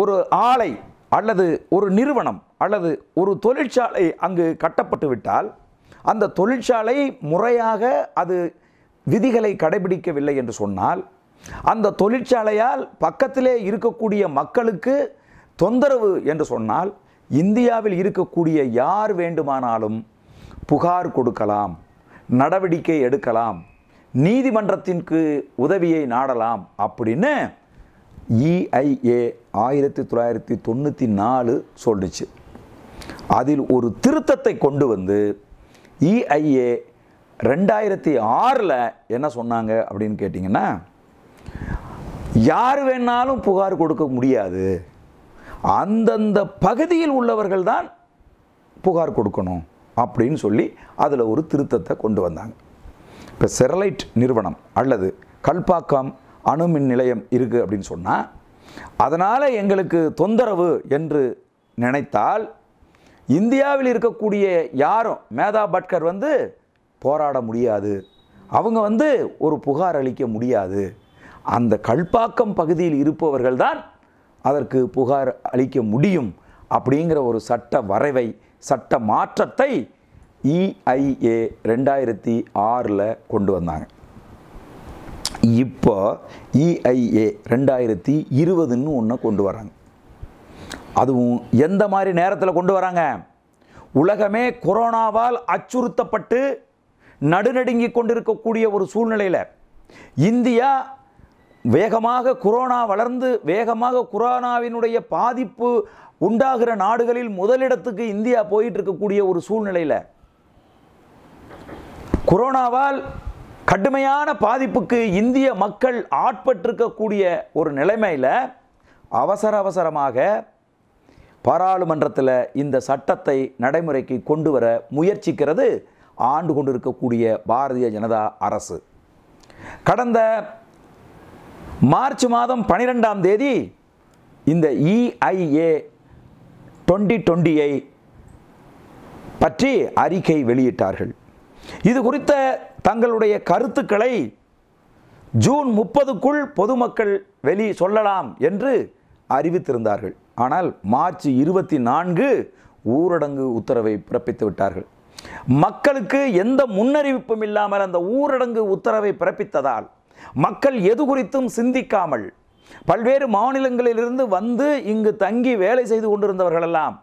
ஒரு ஆலை அல்லது ஒரு நிறுவனம் அல்லது ஒரு தொழிற்சாலை அங்கு கட்டப்பட்டு விட்டால் அந்த தொழிற்சாலை முறையாக அது விதிகளை கடைபிடிக்கவில்லை என்று சொன்னால் அந்த தொழிற்சாலையால் பக்கத்திலே இருக்கக்கூடிய மக்களுக்கு தொந்தரவு என்று சொன்னால் இந்தியாவில் இருக்கக்கூடிய யார் வேண்டுமானாலும் புகார் கொடுக்கலாம் நடவடிக்கை எடுக்கலாம் நீதிமன்றத்திற்கு உதவியை நாடலாம் அப்படின்னு இஐஏ e ஆயிரத்தி தொள்ளாயிரத்தி தொண்ணூற்றி நாலு சொல்லிச்சு அதில் ஒரு திருத்தத்தை கொண்டு வந்து இஐஏ e ரெண்டாயிரத்தி ஆறில் என்ன சொன்னாங்க அப்படின்னு கேட்டிங்கன்னா யார் வேணாலும் புகார் கொடுக்க முடியாது அந்தந்த பகுதியில் உள்ளவர்கள் தான் புகார் கொடுக்கணும் அப்படின்னு சொல்லி அதில் ஒரு திருத்தத்தை கொண்டு வந்தாங்க இப்போ செரலைட் நிறுவனம் அல்லது கல்பாக்கம் அணுமின் நிலையம் இருக்குது அப்படின்னு சொன்னால் அதனால் எங்களுக்கு தொந்தரவு என்று நினைத்தால் இந்தியாவில் இருக்கக்கூடிய யாரும் மேதா பட்கர் வந்து போராட முடியாது அவங்க வந்து ஒரு புகார் அளிக்க முடியாது அந்த கல்பாக்கம் பகுதியில் இருப்பவர்கள் தான் அதற்கு புகார் அளிக்க முடியும் அப்படிங்கிற ஒரு சட்ட வரைவை சட்ட மாற்றத்தை இஐஏ ரெண்டாயிரத்தி ஆறில் கொண்டு வந்தாங்க இப்போ இஐஏ e ரெண்டாயிரத்தி இருபதுன்னு ஒன்று கொண்டு வராங்க அதுவும் எந்த மாதிரி நேரத்தில் கொண்டு வராங்க உலகமே கொரோனாவால் அச்சுறுத்தப்பட்டு நடுநடுங்கி கொண்டிருக்கக்கூடிய ஒரு சூழ்நிலையில் இந்தியா வேகமாக கொரோனா வளர்ந்து வேகமாக கொரோனாவினுடைய பாதிப்பு உண்டாகிற நாடுகளில் முதலிடத்துக்கு இந்தியா போயிட்டு இருக்கக்கூடிய ஒரு சூழ்நிலையில் கொரோனாவால் கடுமையான பாதிப்புக்கு இந்திய மக்கள் ஆட்பட்டிருக்கக்கூடிய ஒரு நிலைமையில் அவசர அவசரமாக பாராளுமன்றத்தில் இந்த சட்டத்தை நடைமுறைக்கு கொண்டு வர முயற்சிக்கிறது ஆண்டு கொண்டு இருக்கக்கூடிய பாரதிய ஜனதா அரசு கடந்த மார்ச் மாதம் பனிரெண்டாம் தேதி இந்த இஐஏ டொண்ட்டி டுவெண்டியை பற்றி அறிக்கை வெளியிட்டார்கள் இது குறித்த தங்களுடைய கருத்துக்களை ஜூன் முப்பதுக்குள் பொதுமக்கள் வெளி சொல்லலாம் என்று அறிவித்திருந்தார்கள் ஆனால் மார்ச் இருபத்தி நான்கு ஊரடங்கு உத்தரவை பிறப்பித்து விட்டார்கள் மக்களுக்கு எந்த முன்னறிவிப்பும் இல்லாமல் அந்த ஊரடங்கு உத்தரவை பிறப்பித்ததால் மக்கள் எது குறித்தும் சிந்திக்காமல் பல்வேறு மாநிலங்களிலிருந்து வந்து இங்கு தங்கி வேலை செய்து கொண்டிருந்தவர்களெல்லாம்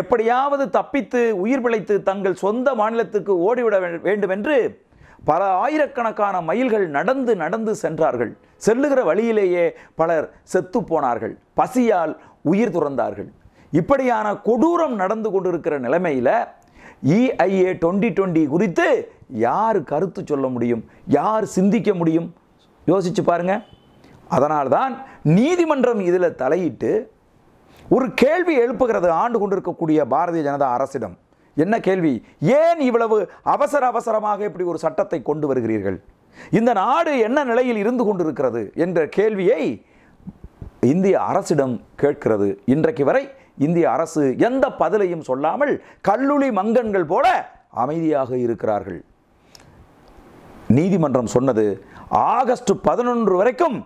எப்படியாவது தப்பித்து உயிர் பிழைத்து தங்கள் சொந்த மாநிலத்துக்கு ஓடிவிட வேண்டும் என்று பல ஆயிரக்கணக்கான மைல்கள் நடந்து நடந்து சென்றார்கள் செல்லுகிற வழியிலேயே பலர் செத்து போனார்கள் பசியால் உயிர் துறந்தார்கள் இப்படியான கொடூரம் நடந்து கொண்டிருக்கிற நிலைமையில் இஐஏ டுவெண்ட்டி டுவெண்ட்டி குறித்து யார் கருத்து சொல்ல முடியும் யார் சிந்திக்க முடியும் யோசிச்சு பாருங்க அதனால்தான் நீதிமன்றம் இதில் தலையிட்டு ஒரு கேள்வி எழுப்புகிறது ஆண்டு கொண்டிருக்கக்கூடிய பாரதிய ஜனதா அரசிடம் என்ன கேள்வி ஏன் இவ்வளவு அவசர அவசரமாக இப்படி ஒரு சட்டத்தை கொண்டு வருகிறீர்கள் இந்த நாடு என்ன நிலையில் இருந்து கொண்டிருக்கிறது என்ற கேள்வியை இந்திய அரசிடம் கேட்கிறது இன்றைக்கு வரை இந்திய அரசு எந்த பதிலையும் சொல்லாமல் கல்லூரி மங்கன்கள் போல அமைதியாக இருக்கிறார்கள் நீதிமன்றம் சொன்னது ஆகஸ்ட் பதினொன்று வரைக்கும்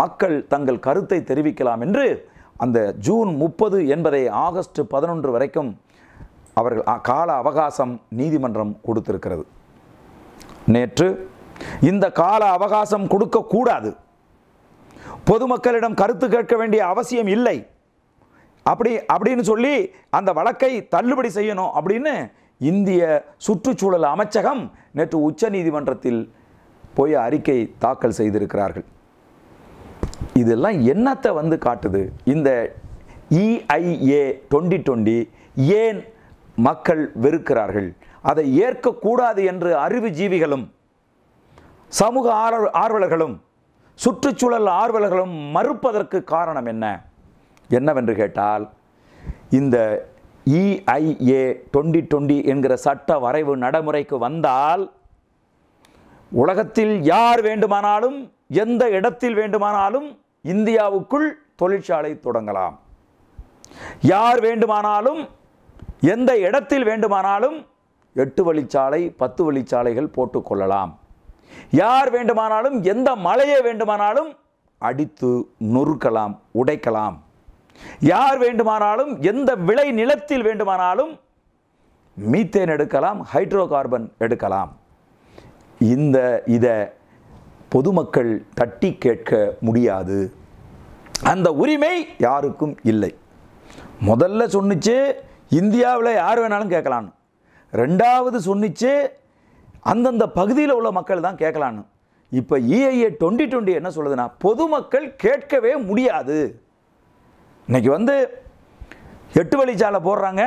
மக்கள் தங்கள் கருத்தை தெரிவிக்கலாம் என்று அந்த ஜூன் முப்பது என்பதை ஆகஸ்ட் பதினொன்று வரைக்கும் அவர்கள் கால அவகாசம் நீதிமன்றம் கொடுத்திருக்கிறது நேற்று இந்த கால அவகாசம் கொடுக்கக்கூடாது பொதுமக்களிடம் கருத்து கேட்க வேண்டிய அவசியம் இல்லை அப்படி அப்படின்னு சொல்லி அந்த வழக்கை தள்ளுபடி செய்யணும் அப்படின்னு இந்திய சுற்றுச்சூழல் அமைச்சகம் நேற்று உச்ச நீதிமன்றத்தில் போய் அறிக்கை தாக்கல் செய்திருக்கிறார்கள் இதெல்லாம் என்னத்தை வந்து காட்டுது இந்த இஐஏ டுவெண்ட்டி டுவெண்ட்டி ஏன் மக்கள் வெறுக்கிறார்கள் அதை ஏற்கக்கூடாது என்று அறிவுஜீவிகளும் சமூக ஆர்வ ஆர்வலர்களும் சுற்றுச்சூழல் ஆர்வலர்களும் மறுப்பதற்கு காரணம் என்ன என்னவென்று கேட்டால் இந்த இஐஏ டொண்டி டொண்டி என்கிற சட்ட வரைவு நடைமுறைக்கு வந்தால் உலகத்தில் யார் வேண்டுமானாலும் எந்த இடத்தில் வேண்டுமானாலும் இந்தியாவுக்குள் தொழிற்சாலை தொடங்கலாம் யார் வேண்டுமானாலும் எந்த இடத்தில் வேண்டுமானாலும் எட்டு வழிச்சாலை பத்து வழிச்சாலைகள் போட்டுக்கொள்ளலாம் யார் வேண்டுமானாலும் எந்த மலையை வேண்டுமானாலும் அடித்து நொறுக்கலாம் உடைக்கலாம் யார் வேண்டுமானாலும் எந்த விளை நிலத்தில் வேண்டுமானாலும் மீத்தேன் எடுக்கலாம் ஹைட்ரோ கார்பன் எடுக்கலாம் இந்த இதை பொதுமக்கள் தட்டி கேட்க முடியாது அந்த உரிமை யாருக்கும் இல்லை முதல்ல சொன்னிச்சு இந்தியாவில் யார் வேணாலும் கேட்கலான்னு ரெண்டாவது சொன்னிச்சு அந்தந்த பகுதியில் உள்ள மக்கள் தான் கேட்கலான்னு இப்போ இஐஏ டுவெண்ட்டி டுவெண்ட்டி என்ன சொல்லுதுன்னா பொதுமக்கள் கேட்கவே முடியாது இன்றைக்கி வந்து எட்டு வழி சாலை போடுறாங்க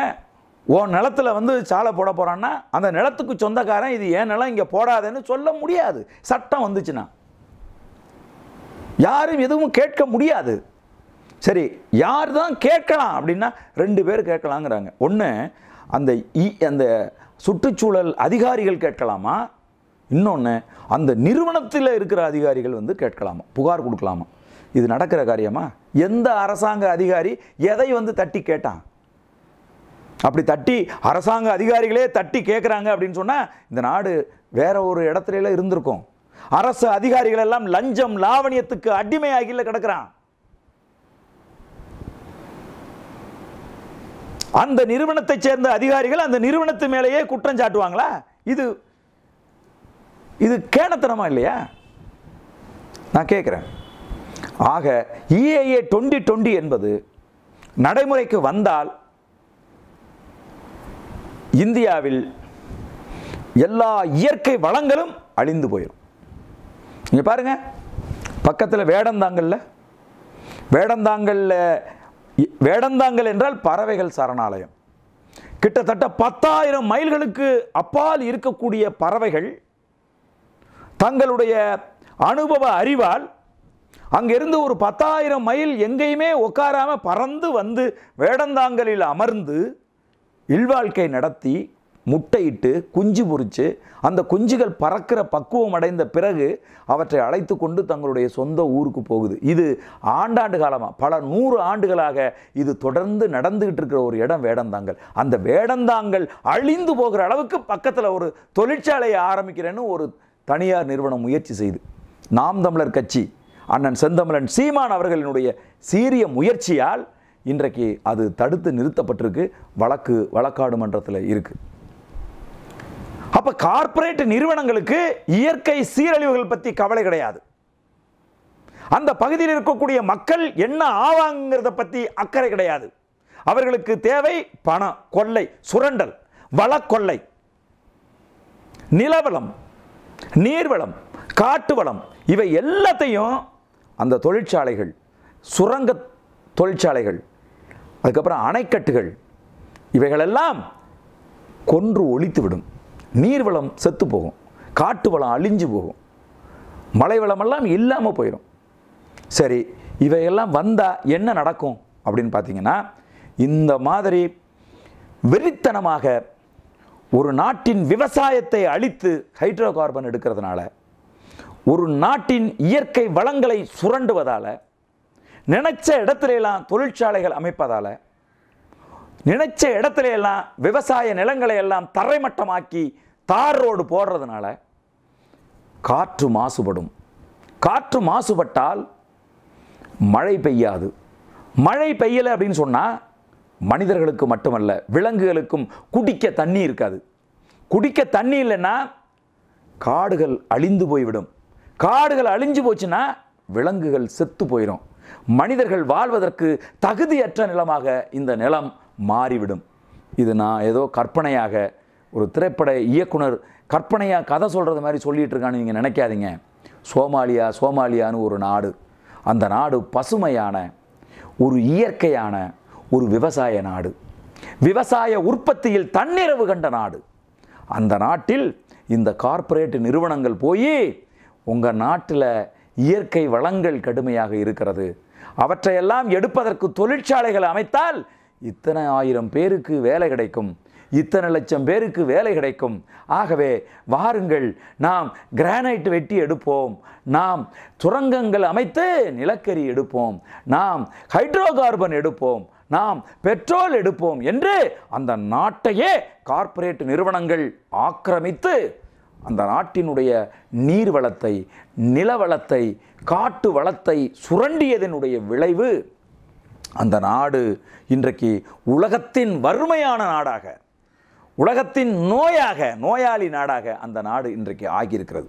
ஓ நிலத்தில் வந்து சாலை போட போகிறான்னா அந்த நிலத்துக்கு சொந்தக்காரன் இது ஏன் நிலம் இங்கே போடாதேன்னு சொல்ல முடியாது சட்டம் வந்துச்சுன்னா யாரும் எதுவும் கேட்க முடியாது சரி யார் தான் கேட்கலாம் அப்படின்னா ரெண்டு பேர் கேட்கலாங்கிறாங்க ஒன்று அந்த இ அந்த சுற்றுச்சூழல் அதிகாரிகள் கேட்கலாமா இன்னொன்று அந்த நிறுவனத்தில் இருக்கிற அதிகாரிகள் வந்து கேட்கலாமா புகார் கொடுக்கலாமா இது நடக்கிற காரியமா எந்த அரசாங்க அதிகாரி எதை வந்து தட்டி கேட்டான் அப்படி தட்டி அரசாங்க அதிகாரிகளே தட்டி கேட்குறாங்க அப்படின்னு சொன்னால் இந்த நாடு வேற ஒரு இடத்துலலாம் இருந்திருக்கும் அரசு அதிகாரிகள் எல்லாம் லஞ்சம் லாவணியத்துக்கு அடிமையாகியில் கிடக்கிறான் அந்த நிறுவனத்தை சேர்ந்த அதிகாரிகள் அந்த நிறுவனத்து மேலேயே குற்றம் சாட்டுவாங்களா இது இது கேனத்தனமா இல்லையா நான் கேட்குறேன் ஆக இஏஏ டொண்டி டொண்டி என்பது நடைமுறைக்கு வந்தால் இந்தியாவில் எல்லா இயற்கை வளங்களும் அழிந்து போயிடும் நீங்கள் பாருங்கள் பக்கத்தில் வேடந்தாங்கல்ல வேடந்தாங்கல்ல வேடந்தாங்கல் என்றால் பறவைகள் சரணாலயம் கிட்டத்தட்ட பத்தாயிரம் மைல்களுக்கு அப்பால் இருக்கக்கூடிய பறவைகள் தங்களுடைய அனுபவ அறிவால் அங்கிருந்து ஒரு பத்தாயிரம் மைல் எங்கேயுமே உட்காராமல் பறந்து வந்து வேடந்தாங்கலில் அமர்ந்து இல்வாழ்க்கை நடத்தி முட்டையிட்டு குஞ்சு பொறிச்சு அந்த குஞ்சுகள் பறக்கிற பக்குவம் அடைந்த பிறகு அவற்றை அழைத்து கொண்டு தங்களுடைய சொந்த ஊருக்கு போகுது இது ஆண்டாண்டு காலமாக பல நூறு ஆண்டுகளாக இது தொடர்ந்து நடந்துகிட்டு இருக்கிற ஒரு இடம் வேடந்தாங்கல் அந்த வேடந்தாங்கல் அழிந்து போகிற அளவுக்கு பக்கத்தில் ஒரு தொழிற்சாலையை ஆரம்பிக்கிறேன்னு ஒரு தனியார் நிறுவனம் முயற்சி செய்து நாம் தமிழர் கட்சி அண்ணன் செந்தமிழன் சீமான் அவர்களினுடைய சீரிய முயற்சியால் இன்றைக்கு அது தடுத்து நிறுத்தப்பட்டிருக்கு வழக்கு வழக்காடு மன்றத்தில் இருக்குது அப்போ கார்ப்பரேட் நிறுவனங்களுக்கு இயற்கை சீரழிவுகள் பற்றி கவலை கிடையாது அந்த பகுதியில் இருக்கக்கூடிய மக்கள் என்ன ஆவாங்கிறத பற்றி அக்கறை கிடையாது அவர்களுக்கு தேவை பணம் கொள்ளை சுரண்டல் வளக்கொள்ளை நிலவளம் நீர்வளம் காட்டு வளம் இவை எல்லாத்தையும் அந்த தொழிற்சாலைகள் சுரங்க தொழிற்சாலைகள் அதுக்கப்புறம் அணைக்கட்டுகள் இவைகளெல்லாம் கொன்று ஒழித்துவிடும் நீர்வளம் செத்து போகும் காட்டு வளம் அழிஞ்சு போகும் மழை வளமெல்லாம் இல்லாமல் போயிடும் சரி இவையெல்லாம் வந்தால் என்ன நடக்கும் அப்படின்னு பார்த்தீங்கன்னா இந்த மாதிரி வெறித்தனமாக ஒரு நாட்டின் விவசாயத்தை அழித்து ஹைட்ரோ கார்பன் எடுக்கிறதுனால ஒரு நாட்டின் இயற்கை வளங்களை சுரண்டுவதால் நினைச்ச இடத்துலலாம் தொழிற்சாலைகள் அமைப்பதால் நினைச்ச இடத்துலலாம் விவசாய நிலங்களை எல்லாம் தரைமட்டமாக்கி தார் ரோடு போடுறதுனால காற்று மாசுபடும் காற்று மாசுபட்டால் மழை பெய்யாது மழை பெய்யலை அப்படின்னு சொன்னால் மனிதர்களுக்கு மட்டுமல்ல விலங்குகளுக்கும் குடிக்க தண்ணி இருக்காது குடிக்க தண்ணி இல்லைன்னா காடுகள் அழிந்து போய்விடும் காடுகள் அழிஞ்சு போச்சுன்னா விலங்குகள் செத்து போயிடும் மனிதர்கள் வாழ்வதற்கு தகுதியற்ற நிலமாக இந்த நிலம் மாறிவிடும் இது நான் ஏதோ கற்பனையாக ஒரு திரைப்பட இயக்குனர் கற்பனையாக கதை சொல்கிறது மாதிரி சொல்லிகிட்டு இருக்கான்னு நீங்கள் நினைக்காதீங்க சோமாலியா சோமாலியான்னு ஒரு நாடு அந்த நாடு பசுமையான ஒரு இயற்கையான ஒரு விவசாய நாடு விவசாய உற்பத்தியில் தன்னிறவு கண்ட நாடு அந்த நாட்டில் இந்த கார்ப்பரேட் நிறுவனங்கள் போய் உங்கள் நாட்டில் இயற்கை வளங்கள் கடுமையாக இருக்கிறது அவற்றையெல்லாம் எடுப்பதற்கு தொழிற்சாலைகள் அமைத்தால் இத்தனை ஆயிரம் பேருக்கு வேலை கிடைக்கும் இத்தனை லட்சம் பேருக்கு வேலை கிடைக்கும் ஆகவே வாருங்கள் நாம் கிரானைட் வெட்டி எடுப்போம் நாம் சுரங்கங்கள் அமைத்து நிலக்கரி எடுப்போம் நாம் ஹைட்ரோ கார்பன் எடுப்போம் நாம் பெட்ரோல் எடுப்போம் என்று அந்த நாட்டையே கார்ப்பரேட் நிறுவனங்கள் ஆக்கிரமித்து அந்த நாட்டினுடைய நீர் வளத்தை நிலவளத்தை காட்டு வளத்தை சுரண்டியதனுடைய விளைவு அந்த நாடு இன்றைக்கு உலகத்தின் வறுமையான நாடாக உலகத்தின் நோயாக நோயாளி நாடாக அந்த நாடு இன்றைக்கு ஆகியிருக்கிறது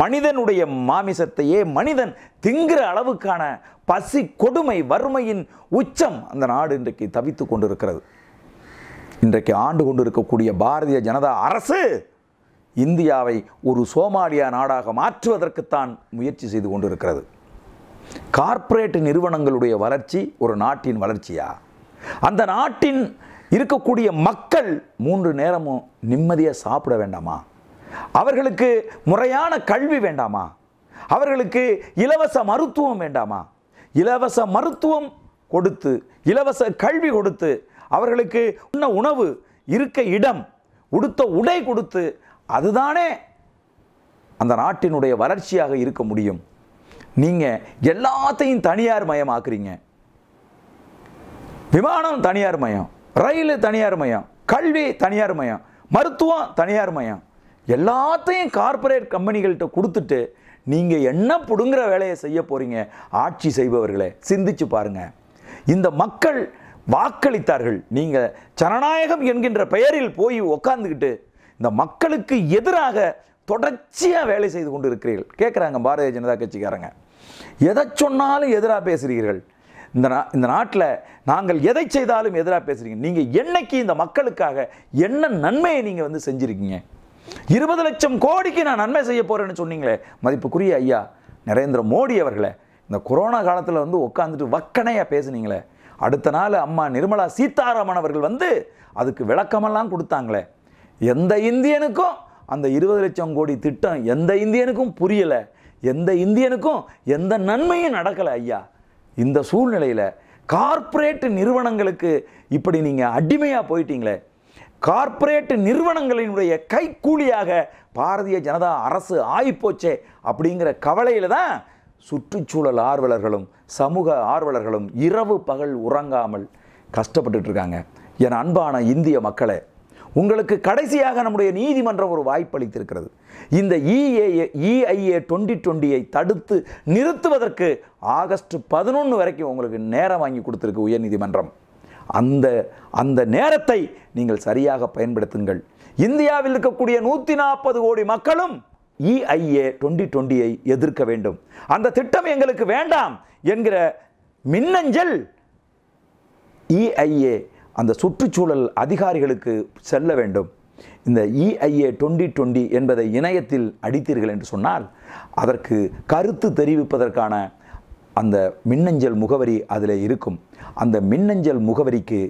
மனிதனுடைய மாமிசத்தையே மனிதன் திங்கிற அளவுக்கான பசி கொடுமை வறுமையின் உச்சம் அந்த நாடு இன்றைக்கு தவித்து கொண்டிருக்கிறது இன்றைக்கு ஆண்டு கொண்டு இருக்கக்கூடிய பாரதிய ஜனதா அரசு இந்தியாவை ஒரு சோமாலியா நாடாக மாற்றுவதற்குத்தான் முயற்சி செய்து கொண்டிருக்கிறது கார்ப்பரேட் நிறுவனங்களுடைய வளர்ச்சி ஒரு நாட்டின் வளர்ச்சியா அந்த நாட்டின் இருக்கக்கூடிய மக்கள் மூன்று நேரமும் நிம்மதியாக சாப்பிட வேண்டாமா அவர்களுக்கு முறையான கல்வி வேண்டாமா அவர்களுக்கு இலவச மருத்துவம் வேண்டாமா இலவச மருத்துவம் கொடுத்து இலவச கல்வி கொடுத்து அவர்களுக்கு உன்ன உணவு இருக்க இடம் உடுத்த உடை கொடுத்து அதுதானே அந்த நாட்டினுடைய வளர்ச்சியாக இருக்க முடியும் நீங்கள் எல்லாத்தையும் தனியார் மயமாக்குறீங்க விமானம் தனியார் மயம் ரயில் தனியார் மையம் கல்வி தனியார் மையம் மருத்துவம் தனியார் மையம் எல்லாத்தையும் கார்ப்பரேட் கம்பெனிகள்கிட்ட கொடுத்துட்டு நீங்கள் என்ன பிடுங்குற வேலையை செய்ய போகிறீங்க ஆட்சி செய்பவர்களை சிந்திச்சு பாருங்கள் இந்த மக்கள் வாக்களித்தார்கள் நீங்கள் ஜனநாயகம் என்கின்ற பெயரில் போய் உக்காந்துக்கிட்டு இந்த மக்களுக்கு எதிராக தொடர்ச்சியாக வேலை செய்து கொண்டு இருக்கிறீர்கள் கேட்குறாங்க பாரதிய ஜனதா கட்சிக்காரங்க எதை சொன்னாலும் எதிராக பேசுகிறீர்கள் இந்த நா இந்த நாட்டில் நாங்கள் எதை செய்தாலும் எதிராக பேசுகிறீங்க நீங்கள் என்னைக்கு இந்த மக்களுக்காக என்ன நன்மையை நீங்கள் வந்து செஞ்சுருக்கீங்க இருபது லட்சம் கோடிக்கு நான் நன்மை செய்ய போகிறேன்னு சொன்னீங்களே மதிப்புக்குரிய ஐயா நரேந்திர மோடி அவர்களை இந்த கொரோனா காலத்தில் வந்து உட்காந்துட்டு வக்கனையாக பேசுனீங்களே அடுத்த நாள் அம்மா நிர்மலா சீதாராமன் அவர்கள் வந்து அதுக்கு விளக்கமெல்லாம் கொடுத்தாங்களே எந்த இந்தியனுக்கும் அந்த இருபது லட்சம் கோடி திட்டம் எந்த இந்தியனுக்கும் புரியலை எந்த இந்தியனுக்கும் எந்த நன்மையும் நடக்கலை ஐயா இந்த சூழ்நிலையில் கார்ப்பரேட் நிறுவனங்களுக்கு இப்படி நீங்கள் அடிமையாக போயிட்டீங்களே கார்ப்பரேட் நிறுவனங்களினுடைய கைக்கூலியாக பாரதிய ஜனதா அரசு ஆகிப்போச்சே அப்படிங்கிற கவலையில் தான் சுற்றுச்சூழல் ஆர்வலர்களும் சமூக ஆர்வலர்களும் இரவு பகல் உறங்காமல் கஷ்டப்பட்டுட்டு இருக்காங்க என் அன்பான இந்திய மக்களை உங்களுக்கு கடைசியாக நம்முடைய நீதிமன்றம் ஒரு வாய்ப்பளித்திருக்கிறது இந்த இஏஏ இஐஏ டுவெண்ட்டி டுவெண்ட்டியை தடுத்து நிறுத்துவதற்கு ஆகஸ்ட் பதினொன்று வரைக்கும் உங்களுக்கு நேரம் வாங்கி கொடுத்துருக்கு உயர்நீதிமன்றம் அந்த அந்த நேரத்தை நீங்கள் சரியாக பயன்படுத்துங்கள் இந்தியாவில் இருக்கக்கூடிய நூற்றி நாற்பது கோடி மக்களும் இஐஏ டுவெண்ட்டி டுவெண்ட்டியை எதிர்க்க வேண்டும் அந்த திட்டம் எங்களுக்கு வேண்டாம் என்கிற மின்னஞ்சல் இஐஏ e அந்த சுற்றுச்சூழல் அதிகாரிகளுக்கு செல்ல வேண்டும் இந்த இஐஏ டுவெண்ட்டி டுவெண்ட்டி என்பதை இணையத்தில் அடித்தீர்கள் என்று சொன்னால் அதற்கு கருத்து தெரிவிப்பதற்கான அந்த மின்னஞ்சல் முகவரி அதில் இருக்கும் அந்த மின்னஞ்சல் முகவரிக்கு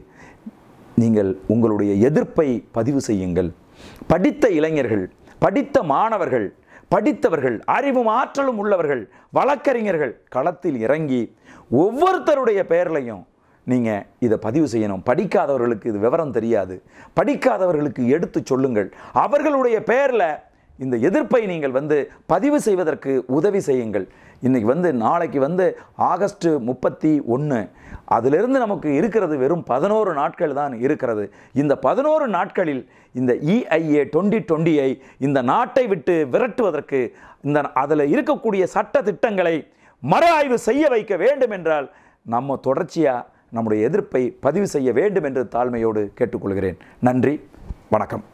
நீங்கள் உங்களுடைய எதிர்ப்பை பதிவு செய்யுங்கள் படித்த இளைஞர்கள் படித்த மாணவர்கள் படித்தவர்கள் அறிவும் ஆற்றலும் உள்ளவர்கள் வழக்கறிஞர்கள் களத்தில் இறங்கி ஒவ்வொருத்தருடைய பெயர்லையும் நீங்கள் இதை பதிவு செய்யணும் படிக்காதவர்களுக்கு இது விவரம் தெரியாது படிக்காதவர்களுக்கு எடுத்து சொல்லுங்கள் அவர்களுடைய பெயரில் இந்த எதிர்ப்பை நீங்கள் வந்து பதிவு செய்வதற்கு உதவி செய்யுங்கள் இன்றைக்கி வந்து நாளைக்கு வந்து ஆகஸ்ட் முப்பத்தி ஒன்று அதிலிருந்து நமக்கு இருக்கிறது வெறும் பதினோரு நாட்கள் தான் இருக்கிறது இந்த பதினோரு நாட்களில் இந்த இஐஏ டுவெண்ட்டி டுவெண்ட்டியை இந்த நாட்டை விட்டு விரட்டுவதற்கு இந்த அதில் இருக்கக்கூடிய சட்ட திட்டங்களை மறு ஆய்வு செய்ய வைக்க வேண்டும் என்றால் நம்ம தொடர்ச்சியாக நம்முடைய எதிர்ப்பை பதிவு செய்ய வேண்டும் என்று தாழ்மையோடு கேட்டுக்கொள்கிறேன் நன்றி வணக்கம்